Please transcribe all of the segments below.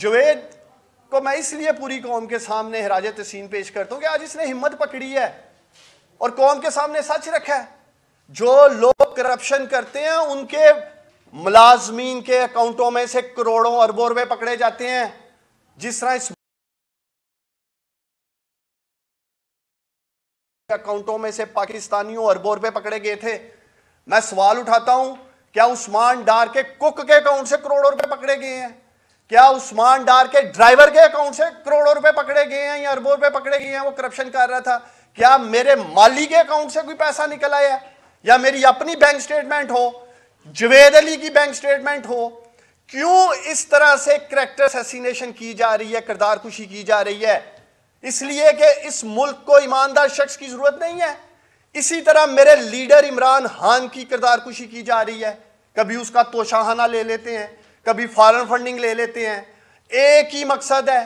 जुवेद को मैं इसलिए पूरी कौम के सामने हराज तसीन पेश करता हूँ कि आज इसने हिम्मत पकड़ी है और कौम के सामने सच रखा है जो लोग करप्शन करते हैं उनके मुलाजमीन के अकाउंटों में से करोड़ों अरबों रुपए पकड़े जाते हैं जिस तरह इस अकाउंटों में से पाकिस्तानियों अरबों रुपए पकड़े गए थे मैं सवाल उठाता हूं क्या उस्मान डार के कुक के अकाउंट से करोड़ों रुपए पकड़े गए हैं क्या उस्मान डार के ड्राइवर के अकाउंट से करोड़ों रुपए पकड़े गए हैं या अरबों रुपए पकड़े गए हैं वो करप्शन कर रहा था क्या मेरे माली के अकाउंट से कोई पैसा निकल आया या मेरी अपनी बैंक स्टेटमेंट हो जवेद अली की बैंक स्टेटमेंट हो क्यों इस तरह से करेक्टर असेसिनेशन की जा रही है किरदार कुशी की जा रही है इसलिए कि इस मुल्क को ईमानदार शख्स की जरूरत नहीं है इसी तरह मेरे लीडर इमरान खान की किरदार कुशी की जा रही है कभी उसका तोशाहाना ले लेते हैं कभी फॉरेन फंडिंग ले लेते हैं एक ही मकसद है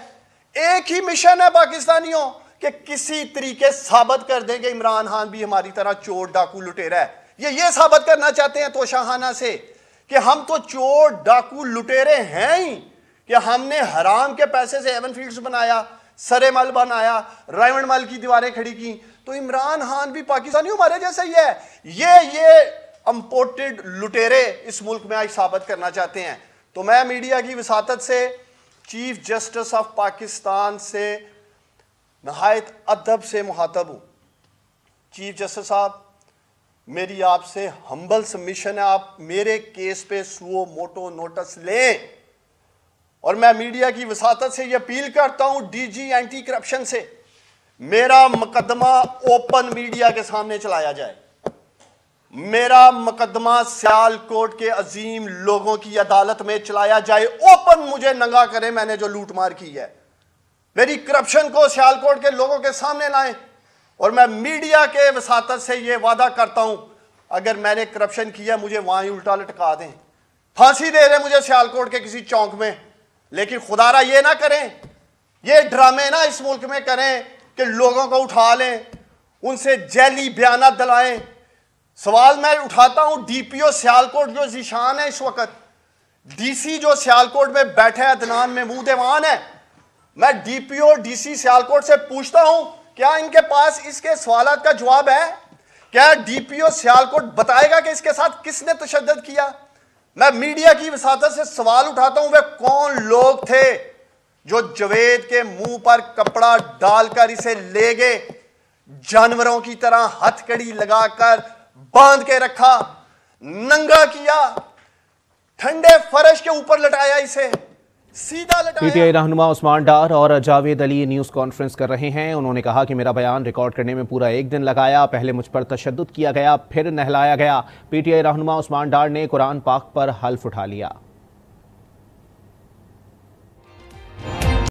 एक ही मिशन है पाकिस्तानियों कि किसी तरीके साबित कर दें कि इमरान खान भी हमारी तरह चोर डाकू लुटेरा है ये ये साबित करना चाहते हैं तोशाहाना से कि हम तो चोर डाकू लुटेरे हैं ही कि हमने हराम के पैसे से एवन फील्ड बनाया सरे मल बनाया रायमंड मल की दीवारें खड़ी की तो इमरान खान भी पाकिस्तानी हमारे जैसे ही है ये ये इम्पोर्टेड लुटेरे इस मुल्क में आज साबित करना चाहते हैं तो मैं मीडिया की वसात से चीफ जस्टिस ऑफ पाकिस्तान से नहायत अदब से मुहातब हूँ चीफ जस्टिस साहब मेरी आपसे हम्बल सबमिशन है आप मेरे केस पे सुओ मोटो नोटिस लें और मैं मीडिया की वसात से यह अपील करता हूँ डीजी एंटी करप्शन से मेरा मुकदमा ओपन मीडिया के सामने चलाया जाए मेरा मुकदमा सियालकोट के अजीम लोगों की अदालत में चलाया जाए ओपन मुझे नंगा करें मैंने जो लूटमार की है मेरी करप्शन को सियालकोट के लोगों के सामने लाएं और मैं मीडिया के वसात से यह वादा करता हूं अगर मैंने करप्शन किया मुझे वहां ही उल्टा लटका दें फांसी दे रहे मुझे सियालकोट के किसी चौंक में लेकिन खुदारा ये ना करें ये ड्रामे ना इस मुल्क में करें कि लोगों को उठा लें उनसे जैली बयाना दिलाएं सवाल मैं उठाता हूं डीपीओ सियालकोट जो जिशान है इस वक्त डीसी जो सियालकोट में बैठे अदनान महमूद है मैं डीपीओ डीसी सियालकोट से पूछता हूं क्या इनके पास इसके सवाल का जवाब है क्या डीपीओ सियालकोट बताएगा कि इसके साथ किसने तशद किया मैं मीडिया की वसात से सवाल उठाता हूं वे कौन लोग थे जो जवेद के मुंह पर कपड़ा डालकर इसे ले गए जानवरों की तरह हथकड़ी लगाकर बांध के रखा नंगा किया ठंडे फर्श के ऊपर लटाया इसे सीधा पीटीआई रहनुमा उस्मान डार और जावेद अली न्यूज कॉन्फ्रेंस कर रहे हैं उन्होंने कहा कि मेरा बयान रिकॉर्ड करने में पूरा एक दिन लगाया पहले मुझ पर तशद किया गया फिर नहलाया गया पीटीआई रहनुमा उस्मान डार ने कुरान पाक पर हल्फ उठा लिया